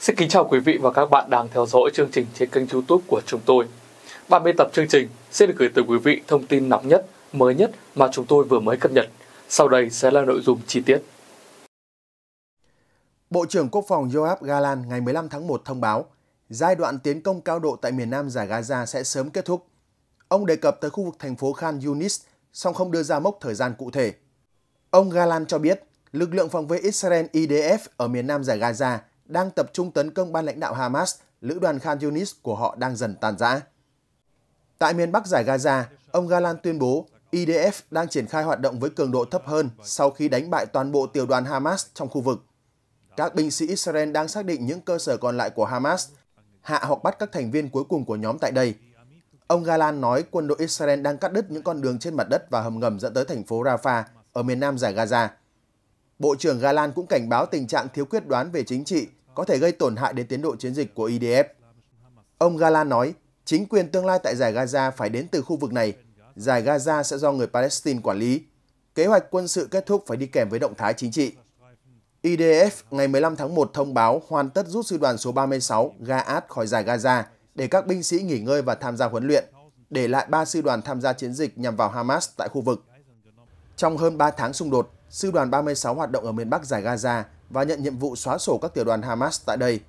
Xin kính chào quý vị và các bạn đang theo dõi chương trình trên kênh youtube của chúng tôi. Bản biên tập chương trình sẽ được gửi tới quý vị thông tin nóng nhất, mới nhất mà chúng tôi vừa mới cập nhật. Sau đây sẽ là nội dung chi tiết. Bộ trưởng Quốc phòng Yoav Galan ngày 15 tháng 1 thông báo giai đoạn tiến công cao độ tại miền Nam giải Gaza sẽ sớm kết thúc. Ông đề cập tới khu vực thành phố Khan Yunis, song không đưa ra mốc thời gian cụ thể. Ông Galan cho biết, lực lượng phòng vệ Israel IDF ở miền nam giải Gaza đang tập trung tấn công ban lãnh đạo Hamas, lữ đoàn Khan Yunis của họ đang dần tàn rã. Tại miền bắc giải Gaza, ông Galan tuyên bố IDF đang triển khai hoạt động với cường độ thấp hơn sau khi đánh bại toàn bộ tiểu đoàn Hamas trong khu vực. Các binh sĩ Israel đang xác định những cơ sở còn lại của Hamas, hạ hoặc bắt các thành viên cuối cùng của nhóm tại đây. Ông Galan nói quân đội Israel đang cắt đứt những con đường trên mặt đất và hầm ngầm dẫn tới thành phố Rafah ở miền nam giải Gaza. Bộ trưởng Galan cũng cảnh báo tình trạng thiếu quyết đoán về chính trị có thể gây tổn hại đến tiến độ chiến dịch của IDF. Ông Galan nói, chính quyền tương lai tại giải Gaza phải đến từ khu vực này, giải Gaza sẽ do người Palestine quản lý. Kế hoạch quân sự kết thúc phải đi kèm với động thái chính trị. IDF ngày 15 tháng 1 thông báo hoàn tất rút sư đoàn số 36 Gaat khỏi giải Gaza để các binh sĩ nghỉ ngơi và tham gia huấn luyện, để lại 3 sư đoàn tham gia chiến dịch nhằm vào Hamas tại khu vực. Trong hơn 3 tháng xung đột, sư đoàn 36 hoạt động ở miền Bắc giải Gaza và nhận nhiệm vụ xóa sổ các tiểu đoàn Hamas tại đây.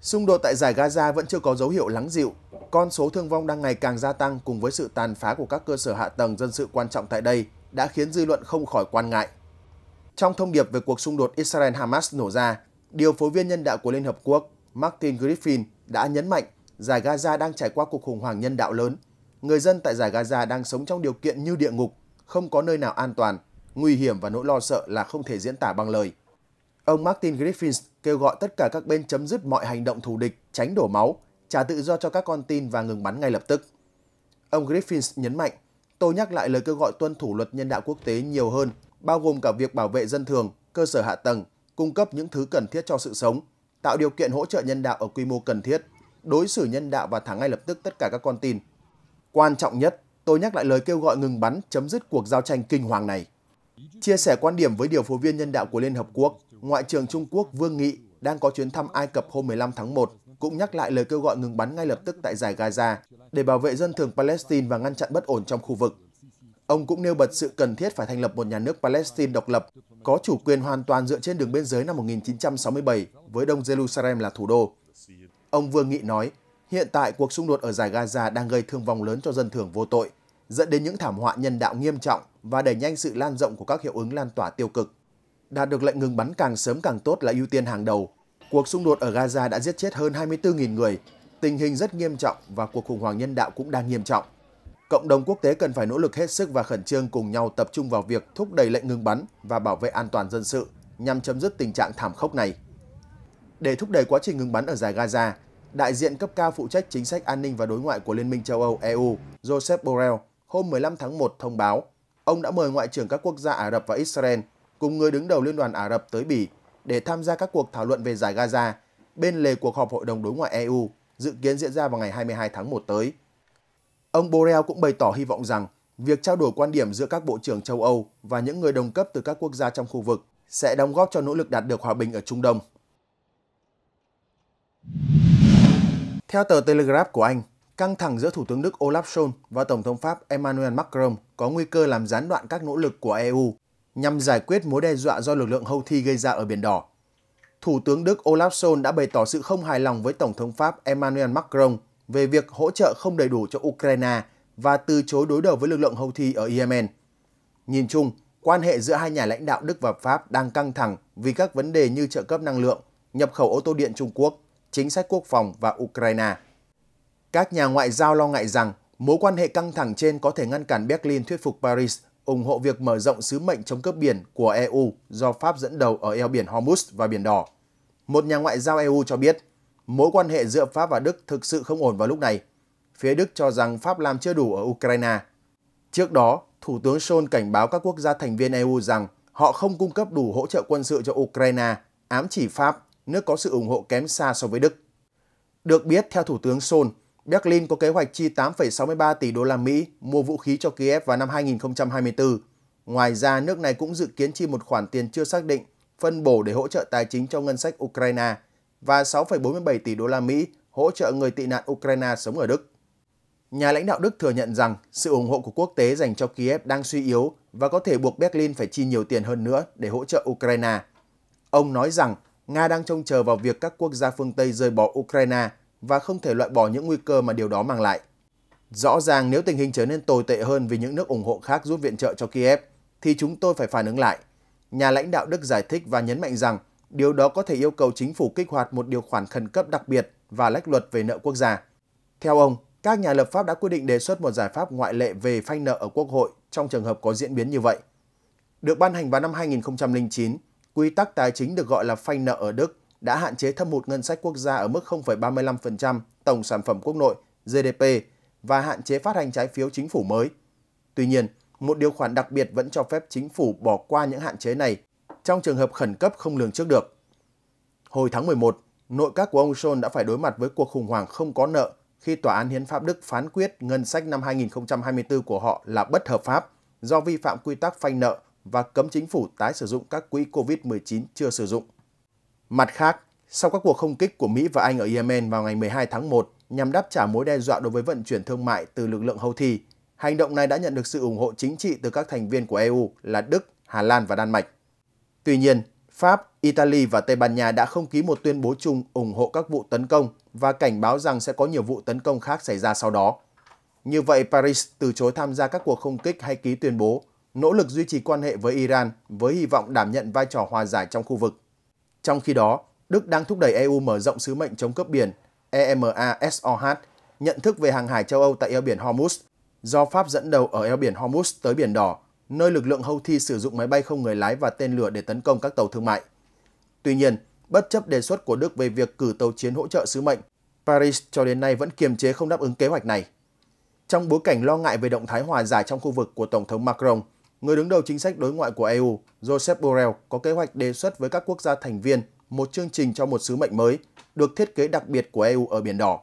Xung đột tại giải Gaza vẫn chưa có dấu hiệu lắng dịu, con số thương vong đang ngày càng gia tăng cùng với sự tàn phá của các cơ sở hạ tầng dân sự quan trọng tại đây đã khiến dư luận không khỏi quan ngại. Trong thông điệp về cuộc xung đột Israel-Hamas nổ ra, điều phối viên nhân đạo của Liên Hợp Quốc Martin Griffin đã nhấn mạnh giải Gaza đang trải qua cuộc khủng hoảng nhân đạo lớn. Người dân tại giải Gaza đang sống trong điều kiện như địa ngục, không có nơi nào an toàn nguy hiểm và nỗi lo sợ là không thể diễn tả bằng lời. Ông Martin Griffiths kêu gọi tất cả các bên chấm dứt mọi hành động thù địch, tránh đổ máu, trả tự do cho các con tin và ngừng bắn ngay lập tức. Ông Griffiths nhấn mạnh, tôi nhắc lại lời kêu gọi tuân thủ luật nhân đạo quốc tế nhiều hơn, bao gồm cả việc bảo vệ dân thường, cơ sở hạ tầng, cung cấp những thứ cần thiết cho sự sống, tạo điều kiện hỗ trợ nhân đạo ở quy mô cần thiết, đối xử nhân đạo và thả ngay lập tức tất cả các con tin. Quan trọng nhất, tôi nhắc lại lời kêu gọi ngừng bắn, chấm dứt cuộc giao tranh kinh hoàng này. Chia sẻ quan điểm với điều phối viên nhân đạo của Liên Hợp Quốc, Ngoại trưởng Trung Quốc Vương Nghị đang có chuyến thăm Ai Cập hôm 15 tháng 1, cũng nhắc lại lời kêu gọi ngừng bắn ngay lập tức tại giải Gaza để bảo vệ dân thường Palestine và ngăn chặn bất ổn trong khu vực. Ông cũng nêu bật sự cần thiết phải thành lập một nhà nước Palestine độc lập, có chủ quyền hoàn toàn dựa trên đường biên giới năm 1967 với Đông Jerusalem là thủ đô. Ông Vương Nghị nói, hiện tại cuộc xung đột ở giải Gaza đang gây thương vong lớn cho dân thường vô tội dẫn đến những thảm họa nhân đạo nghiêm trọng và đẩy nhanh sự lan rộng của các hiệu ứng lan tỏa tiêu cực. Đạt được lệnh ngừng bắn càng sớm càng tốt là ưu tiên hàng đầu. Cuộc xung đột ở Gaza đã giết chết hơn 24.000 người, tình hình rất nghiêm trọng và cuộc khủng hoảng nhân đạo cũng đang nghiêm trọng. Cộng đồng quốc tế cần phải nỗ lực hết sức và khẩn trương cùng nhau tập trung vào việc thúc đẩy lệnh ngừng bắn và bảo vệ an toàn dân sự nhằm chấm dứt tình trạng thảm khốc này. Để thúc đẩy quá trình ngừng bắn ở giải Gaza, đại diện cấp cao phụ trách chính sách an ninh và đối ngoại của Liên minh châu Âu EU, Joseph Borrell, hôm 15 tháng 1 thông báo, ông đã mời Ngoại trưởng các quốc gia Ả Rập và Israel cùng người đứng đầu Liên đoàn Ả Rập tới Bỉ để tham gia các cuộc thảo luận về giải Gaza bên lề cuộc họp Hội đồng Đối ngoại EU dự kiến diễn ra vào ngày 22 tháng 1 tới. Ông Borrell cũng bày tỏ hy vọng rằng việc trao đổi quan điểm giữa các bộ trưởng châu Âu và những người đồng cấp từ các quốc gia trong khu vực sẽ đóng góp cho nỗ lực đạt được hòa bình ở Trung Đông. Theo tờ Telegraph của Anh, Căng thẳng giữa Thủ tướng Đức Olaf Scholz và Tổng thống Pháp Emmanuel Macron có nguy cơ làm gián đoạn các nỗ lực của EU nhằm giải quyết mối đe dọa do lực lượng Houthi gây ra ở Biển Đỏ. Thủ tướng Đức Olaf Scholz đã bày tỏ sự không hài lòng với Tổng thống Pháp Emmanuel Macron về việc hỗ trợ không đầy đủ cho Ukraine và từ chối đối đầu với lực lượng Houthi ở Yemen. Nhìn chung, quan hệ giữa hai nhà lãnh đạo Đức và Pháp đang căng thẳng vì các vấn đề như trợ cấp năng lượng, nhập khẩu ô tô điện Trung Quốc, chính sách quốc phòng và Ukraine. Các nhà ngoại giao lo ngại rằng mối quan hệ căng thẳng trên có thể ngăn cản Berlin thuyết phục Paris ủng hộ việc mở rộng sứ mệnh chống cướp biển của EU do Pháp dẫn đầu ở eo biển Hormuz và Biển Đỏ. Một nhà ngoại giao EU cho biết, mối quan hệ giữa Pháp và Đức thực sự không ổn vào lúc này. Phía Đức cho rằng Pháp làm chưa đủ ở Ukraine. Trước đó, Thủ tướng Scholz cảnh báo các quốc gia thành viên EU rằng họ không cung cấp đủ hỗ trợ quân sự cho Ukraine, ám chỉ Pháp, nước có sự ủng hộ kém xa so với Đức. Được biết, theo Thủ tướng Scholz, Berlin có kế hoạch chi 8,63 tỷ đô la Mỹ mua vũ khí cho Kiev vào năm 2024. Ngoài ra, nước này cũng dự kiến chi một khoản tiền chưa xác định phân bổ để hỗ trợ tài chính cho ngân sách Ukraine và 6,47 tỷ đô la Mỹ hỗ trợ người tị nạn Ukraine sống ở Đức. Nhà lãnh đạo Đức thừa nhận rằng sự ủng hộ của quốc tế dành cho Kiev đang suy yếu và có thể buộc Berlin phải chi nhiều tiền hơn nữa để hỗ trợ Ukraine. Ông nói rằng Nga đang trông chờ vào việc các quốc gia phương Tây rời bỏ Ukraine và không thể loại bỏ những nguy cơ mà điều đó mang lại. Rõ ràng nếu tình hình trở nên tồi tệ hơn vì những nước ủng hộ khác rút viện trợ cho Kiev, thì chúng tôi phải phản ứng lại. Nhà lãnh đạo Đức giải thích và nhấn mạnh rằng điều đó có thể yêu cầu chính phủ kích hoạt một điều khoản khẩn cấp đặc biệt và lách luật về nợ quốc gia. Theo ông, các nhà lập pháp đã quyết định đề xuất một giải pháp ngoại lệ về phanh nợ ở Quốc hội trong trường hợp có diễn biến như vậy. Được ban hành vào năm 2009, quy tắc tài chính được gọi là phanh nợ ở Đức đã hạn chế thâm hụt ngân sách quốc gia ở mức 0,35% tổng sản phẩm quốc nội GDP và hạn chế phát hành trái phiếu chính phủ mới. Tuy nhiên, một điều khoản đặc biệt vẫn cho phép chính phủ bỏ qua những hạn chế này trong trường hợp khẩn cấp không lường trước được. Hồi tháng 11, nội các của ông Scholz đã phải đối mặt với cuộc khủng hoảng không có nợ khi Tòa án Hiến pháp Đức phán quyết ngân sách năm 2024 của họ là bất hợp pháp do vi phạm quy tắc phanh nợ và cấm chính phủ tái sử dụng các quỹ COVID-19 chưa sử dụng. Mặt khác, sau các cuộc không kích của Mỹ và Anh ở Yemen vào ngày 12 tháng 1 nhằm đáp trả mối đe dọa đối với vận chuyển thương mại từ lực lượng Houthi, hành động này đã nhận được sự ủng hộ chính trị từ các thành viên của EU là Đức, Hà Lan và Đan Mạch. Tuy nhiên, Pháp, Italy và Tây Ban Nha đã không ký một tuyên bố chung ủng hộ các vụ tấn công và cảnh báo rằng sẽ có nhiều vụ tấn công khác xảy ra sau đó. Như vậy, Paris từ chối tham gia các cuộc không kích hay ký tuyên bố, nỗ lực duy trì quan hệ với Iran với hy vọng đảm nhận vai trò hòa giải trong khu vực. Trong khi đó, Đức đang thúc đẩy EU mở rộng sứ mệnh chống cướp biển EMASOH, nhận thức về hàng hải châu Âu tại eo biển Hormuz, do Pháp dẫn đầu ở eo biển Hormuz tới Biển Đỏ, nơi lực lượng Houthi sử dụng máy bay không người lái và tên lửa để tấn công các tàu thương mại. Tuy nhiên, bất chấp đề xuất của Đức về việc cử tàu chiến hỗ trợ sứ mệnh, Paris cho đến nay vẫn kiềm chế không đáp ứng kế hoạch này. Trong bối cảnh lo ngại về động thái hòa giải trong khu vực của Tổng thống Macron, người đứng đầu chính sách đối ngoại của EU, Joseph Borrell, có kế hoạch đề xuất với các quốc gia thành viên một chương trình cho một sứ mệnh mới được thiết kế đặc biệt của EU ở Biển Đỏ.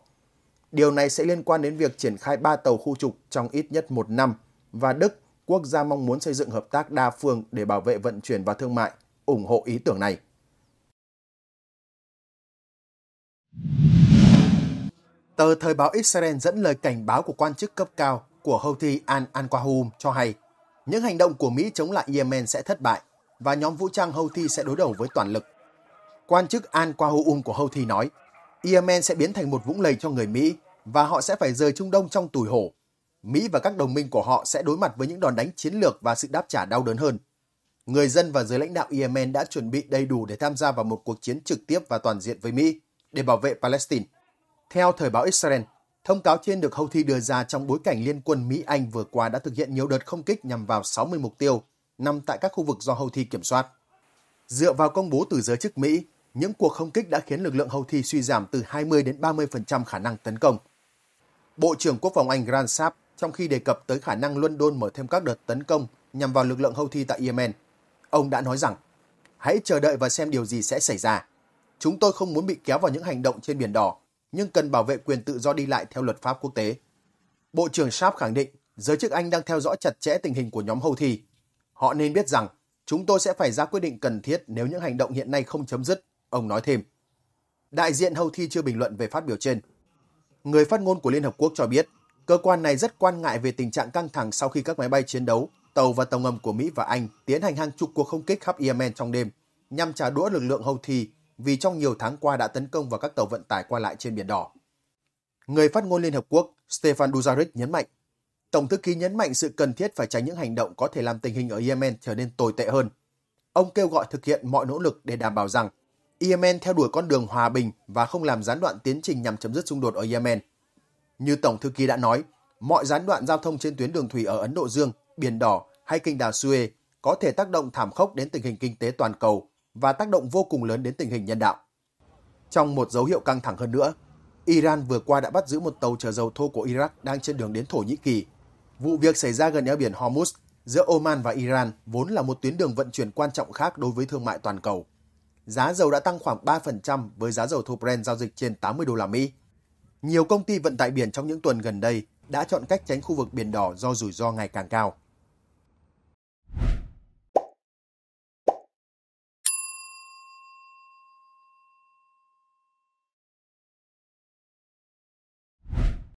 Điều này sẽ liên quan đến việc triển khai 3 tàu khu trục trong ít nhất một năm và Đức, quốc gia mong muốn xây dựng hợp tác đa phương để bảo vệ vận chuyển và thương mại, ủng hộ ý tưởng này. Tờ Thời báo Israel dẫn lời cảnh báo của quan chức cấp cao của Houthi al-Anqahum cho hay những hành động của Mỹ chống lại Yemen sẽ thất bại và nhóm vũ trang Houthi sẽ đối đầu với toàn lực. Quan chức Al Quahoum của Houthi nói, Yemen sẽ biến thành một vũng lầy cho người Mỹ và họ sẽ phải rời Trung Đông trong tủi hổ. Mỹ và các đồng minh của họ sẽ đối mặt với những đòn đánh chiến lược và sự đáp trả đau đớn hơn. Người dân và giới lãnh đạo Yemen đã chuẩn bị đầy đủ để tham gia vào một cuộc chiến trực tiếp và toàn diện với Mỹ để bảo vệ Palestine. Theo thời báo Israel, Thông cáo trên được Houthi đưa ra trong bối cảnh liên quân Mỹ-Anh vừa qua đã thực hiện nhiều đợt không kích nhằm vào 60 mục tiêu nằm tại các khu vực do Houthi kiểm soát. Dựa vào công bố từ giới chức Mỹ, những cuộc không kích đã khiến lực lượng Houthi suy giảm từ 20 đến 30% khả năng tấn công. Bộ trưởng Quốc phòng Anh Grant Saab trong khi đề cập tới khả năng London mở thêm các đợt tấn công nhằm vào lực lượng Houthi tại Yemen, ông đã nói rằng hãy chờ đợi và xem điều gì sẽ xảy ra. Chúng tôi không muốn bị kéo vào những hành động trên Biển Đỏ nhưng cần bảo vệ quyền tự do đi lại theo luật pháp quốc tế. Bộ trưởng Sharp khẳng định giới chức Anh đang theo dõi chặt chẽ tình hình của nhóm hầu thi. Họ nên biết rằng chúng tôi sẽ phải ra quyết định cần thiết nếu những hành động hiện nay không chấm dứt, ông nói thêm. Đại diện hầu thi chưa bình luận về phát biểu trên. Người phát ngôn của Liên Hợp Quốc cho biết, cơ quan này rất quan ngại về tình trạng căng thẳng sau khi các máy bay chiến đấu, tàu và tàu ngầm của Mỹ và Anh tiến hành hàng chục cuộc không kích khắp Yemen trong đêm, nhằm trả đũa lực lượng Houthi vì trong nhiều tháng qua đã tấn công vào các tàu vận tải qua lại trên Biển Đỏ. Người phát ngôn Liên Hợp Quốc Stefan Dujarric nhấn mạnh, Tổng thư ký nhấn mạnh sự cần thiết phải tránh những hành động có thể làm tình hình ở Yemen trở nên tồi tệ hơn. Ông kêu gọi thực hiện mọi nỗ lực để đảm bảo rằng Yemen theo đuổi con đường hòa bình và không làm gián đoạn tiến trình nhằm chấm dứt xung đột ở Yemen. Như Tổng thư ký đã nói, mọi gián đoạn giao thông trên tuyến đường thủy ở Ấn Độ Dương, Biển Đỏ hay kênh đào Suez có thể tác động thảm khốc đến tình hình kinh tế toàn cầu và tác động vô cùng lớn đến tình hình nhân đạo. Trong một dấu hiệu căng thẳng hơn nữa, Iran vừa qua đã bắt giữ một tàu chở dầu thô của Iraq đang trên đường đến Thổ Nhĩ Kỳ. Vụ việc xảy ra gần eo biển Hormuz giữa Oman và Iran vốn là một tuyến đường vận chuyển quan trọng khác đối với thương mại toàn cầu. Giá dầu đã tăng khoảng 3% với giá dầu thô Brent giao dịch trên 80 đô la Mỹ. Nhiều công ty vận tải biển trong những tuần gần đây đã chọn cách tránh khu vực biển đỏ do rủi ro ngày càng cao.